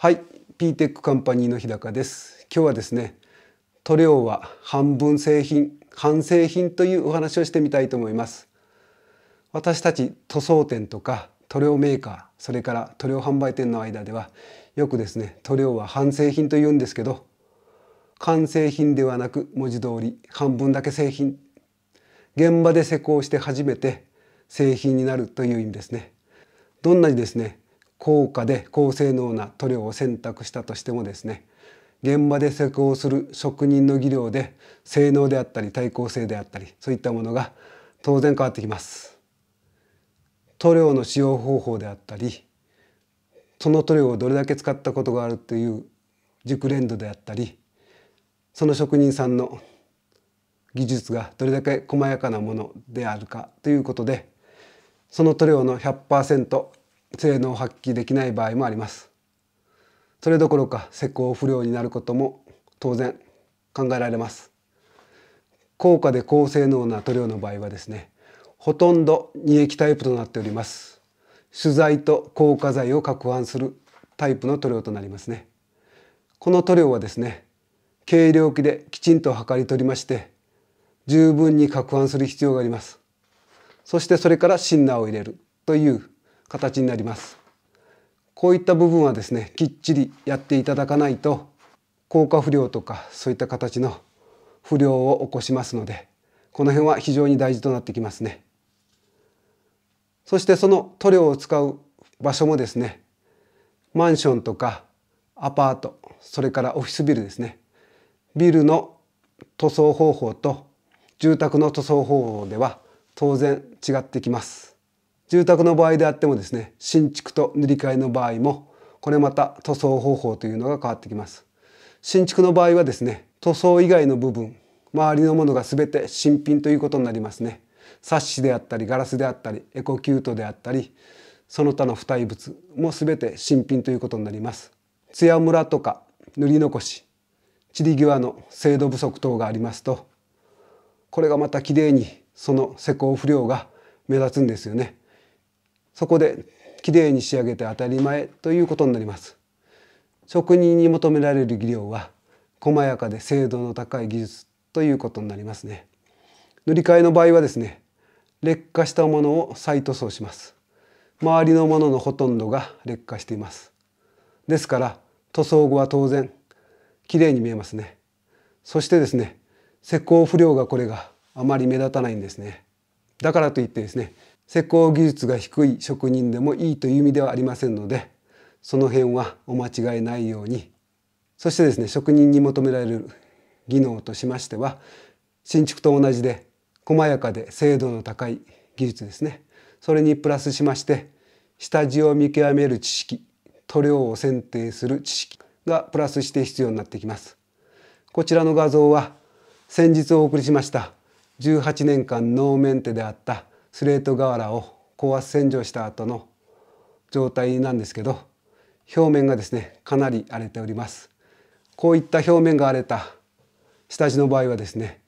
はい、ピーテックカンパニーの日高です。今日はですね、塗料は半分製品、半製品というお話をしてみたいと思います。私たち塗装店とか塗料メーカー、それから塗料販売店の間ではよくですね、塗料は半製品と言うんですけど、完成品ではなく文字通り半分だけ製品。現場で施工して初めて製品になるという意味ですね。どんなにですね高価で高性能な塗料を選択したとしてもですね現場で施工する職人の技量で性能であったり耐候性であったりそういったものが当然変わってきます。塗料の使用方法であったりその塗料をどれだけ使ったことがあるという熟練度であったりその職人さんの技術がどれだけ細やかなものであるかということでその塗料の100%性能を発揮できない場合もありますそれどころか施工不良になることも当然考えられます高価で高性能な塗料の場合はですねほとんど二液タイプとなっております取材と硬化剤を攪拌するタイプの塗料となりますねこの塗料はですね軽量器できちんと測り取りまして十分に攪拌する必要がありますそしてそれからシンナーを入れるという形になりますこういった部分はですねきっちりやっていただかないと効果不良とかそういった形の不良を起こしますのでこの辺は非常に大事となってきますねそしてその塗料を使う場所もですねマンションとかアパートそれからオフィスビルですねビルの塗装方法と住宅の塗装方法では当然違ってきます住宅の場合であってもですね新築と塗り替えの場合もこれまた塗装方法というのが変わってきます新築の場合はですね塗装以外の部分周りのものが全て新品ということになりますねサッシであったりガラスであったりエコキュートであったりその他の付帯物も全て新品ということになりますツヤムラとか塗り残し散り際の精度不足等がありますとこれがまた綺麗にその施工不良が目立つんですよねそこできれいに仕上げて当たり前ということになります職人に求められる技量は細やかで精度の高い技術ということになりますね塗り替えの場合はですね劣化したものを再塗装します周りのもののほとんどが劣化していますですから塗装後は当然きれいに見えますねそしてですね施工不良がこれがあまり目立たないんですねだからといってですね施工技術が低い職人でもいいという意味ではありませんのでその辺はお間違えないようにそしてですね職人に求められる技能としましては新築と同じで細やかで精度の高い技術ですねそれにプラスしまして下地を見極める知識塗料を選定する知識がプラスして必要になってきますこちらの画像は先日お送りしました18年間ノーメンテであったスレート瓦を高圧洗浄した後の状態なんですけど表面がですねかなり荒れておりますこういった表面が荒れた下地の場合はですね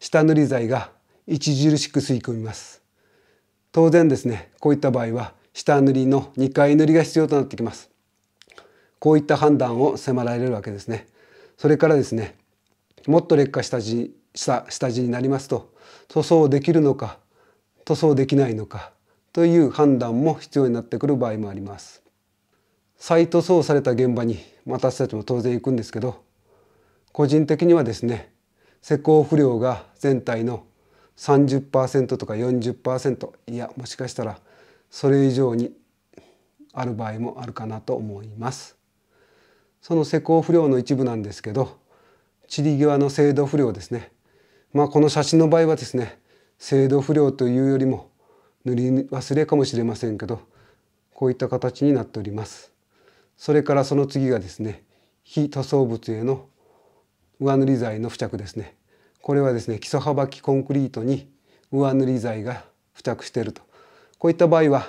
下塗り剤が著しく吸い込みます当然ですねこういった場合は下塗りの2回塗りが必要となってきますこういった判断を迫られるわけですねそれからですねもっと劣化した地した下地になりますと塗装できるのか塗装できないのかという判断も必要になってくる場合もあります。再塗装された現場に私たちも当然行くんですけど個人的にはですね施工不良が全体の30%とか40%いやもしかしたらそれ以上にある場合もあるかなと思います。その施工不良の一部なんですけど、散り際の精度不良ですね。まあこの写真の場合はですね、精度不良というよりも塗り忘れかもしれませんけどこういった形になっております。それからその次がですね非塗装物への上塗り剤の付着ですねこれはですね基礎幅きコンクリートに上塗り剤が付着しているとこういった場合は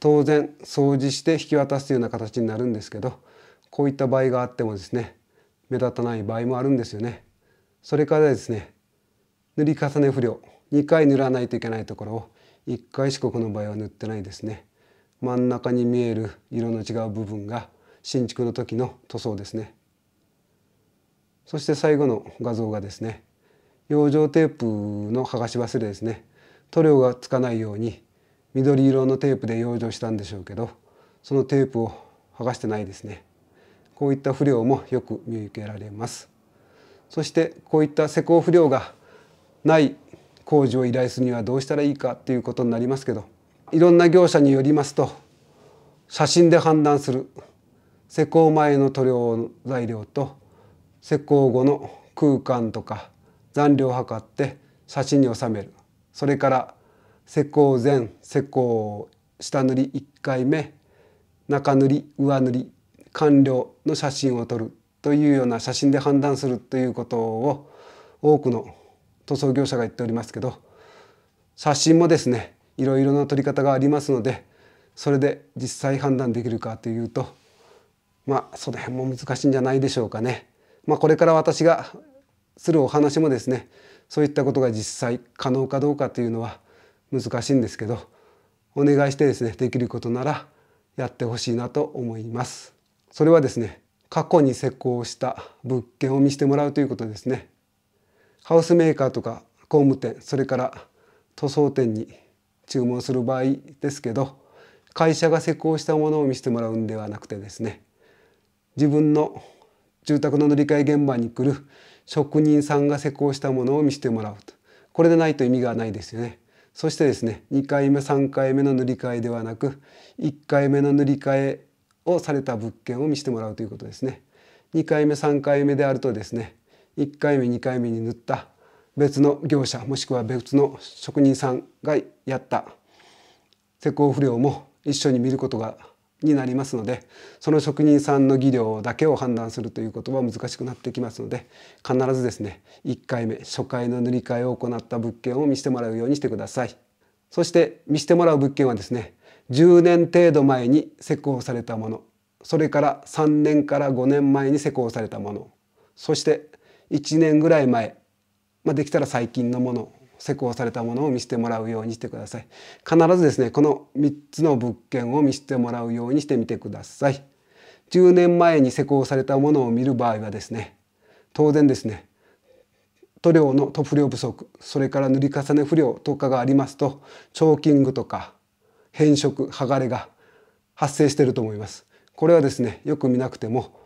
当然掃除して引き渡すような形になるんですけどこういった場合があってもですね目立たない場合もあるんですよね。それからですね塗り重ね不良2回塗らないといけないところを1回しかこの場合は塗ってないですね真ん中に見える色の違う部分が新築の時の塗装ですねそして最後の画像がですね養生テープの剥がし忘れですね塗料がつかないように緑色のテープで養生したんでしょうけどそのテープを剥がしてないですねこういった不良もよく見受けられますそしてこういった施工不良がない工事を依頼するにはどうしたらいいかっていうことになりますけどいろんな業者によりますと写真で判断する施工前の塗料材料と施工後の空間とか残量を測って写真に収めるそれから施工前施工下塗り1回目中塗り上塗り完了の写真を撮るというような写真で判断するということを多くの塗装業者が言っておりますけど写真もですねいろいろな撮り方がありますのでそれで実際判断できるかというとまあその辺も難しいんじゃないでしょうかね。まあ、これから私がするお話もですねそういったことが実際可能かどうかというのは難しいんですけどお願いしてですねできることならやってほしいなと思います。それはですね過去に施工した物件を見せてもらうということですね。ハウスメーカーとか工務店それから塗装店に注文する場合ですけど会社が施工したものを見せてもらうんではなくてですね自分の住宅の塗り替え現場に来る職人さんが施工したものを見せてもらうとこれでないと意味がないですよね。そしてですね2回目3回目の塗り替えではなく1回目の塗り替えをされた物件を見せてもらうということですね。2回目3回目であるとですね1回目2回目に塗った別の業者もしくは別の職人さんがやった施工不良も一緒に見ることがになりますのでその職人さんの技量だけを判断するということは難しくなってきますので必ずですね1回目初回の塗り替えを行った物件を見せてもらうようにしてくださいそして見せてもらう物件はですね10年程度前に施工されたものそれから3年から5年前に施工されたものそして1年ぐらい前、まあ、できたら最近のもの施工されたものを見せてもらうようにしてください必ずですねこの3つの物件を見せてもらうようにしてみてください10年前に施工されたものを見る場合はですね当然ですね塗料の塗布量不足それから塗り重ね不良とかがありますとチョーキングとか変色剥がれが発生していると思いますこれはですねよく見なくても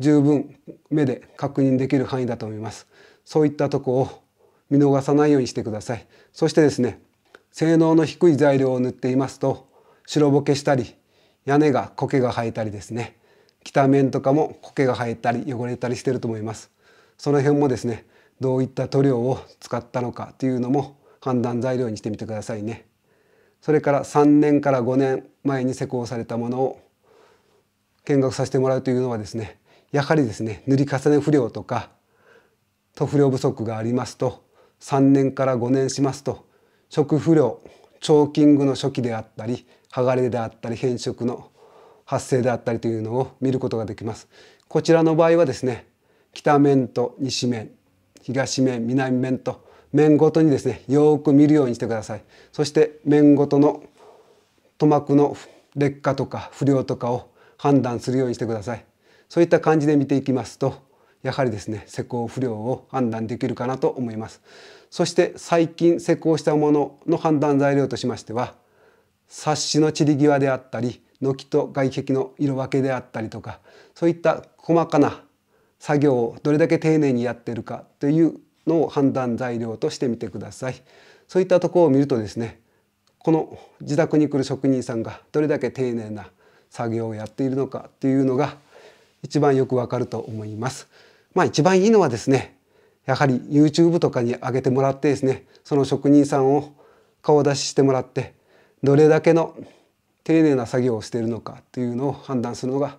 十分目で確認できる範囲だと思います。そういったとこを見逃さないようにしてください。そしてですね、性能の低い材料を塗っていますと白ぼけしたり屋根が苔が生えたりですね、北面とかも苔が生えたり汚れたりしてると思います。その辺もですね、どういった塗料を使ったのかというのも判断材料にしてみてくださいね。それから3年から5年前に施工されたものを見学させてもらうというのはですねやはりですね塗り重ね不良とか塗布量不足がありますと3年から5年しますと食不良チョーキングの初期であったり剥がれであったり変色の発生であったりというのを見ることができます。こちらの場合はですね北面と西面東面南面と面ごとにですねよく見るようにしてくださいそして面ごとの塗膜の劣化とか不良とかを判断するようにしてくださいそういった感じで見ていきますとやはりですね施工不良を判断できるかなと思いますそして最近施工したものの判断材料としましてはサッシの散り際であったり軒と外壁の色分けであったりとかそういった細かな作業をどれだけ丁寧にやっているかというのを判断材料としてみてくださいそういったところを見るとですねこの自宅に来る職人さんがどれだけ丁寧な作業をやっているのかというのが一番よくわかると思います。まあ一番いいのはですね、やはり YouTube とかに上げてもらってですね、その職人さんを顔出ししてもらって、どれだけの丁寧な作業をしているのかというのを判断するのが、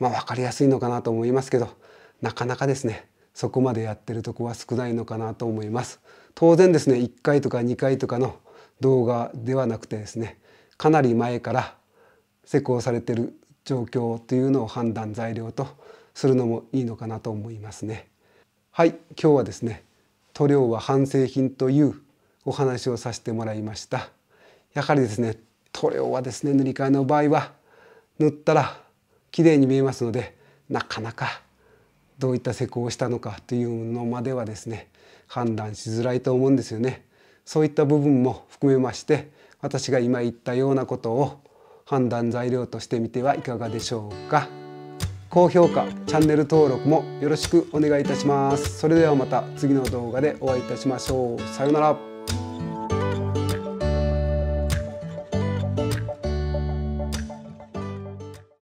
まあ分かりやすいのかなと思いますけど、なかなかですね、そこまでやってるとこは少ないのかなと思います。当然ですね、1回とか2回とかの動画ではなくてですね、かなり前から施工されてる状況というのを判断材料とするのもいいのかなと思いますね。はい今日はですね塗料は反省品というお話をさせてもらいましたやはりですね塗料はですね塗り替えの場合は塗ったら綺麗に見えますのでなかなかどういった施工をしたのかというのまではですね判断しづらいと思うんですよねそういった部分も含めまして私が今言ったようなことを判断材料としてみてはいかがでしょうか高評価チャンネル登録もよろしくお願いいたしますそれではまた次の動画でお会いいたしましょうさようなら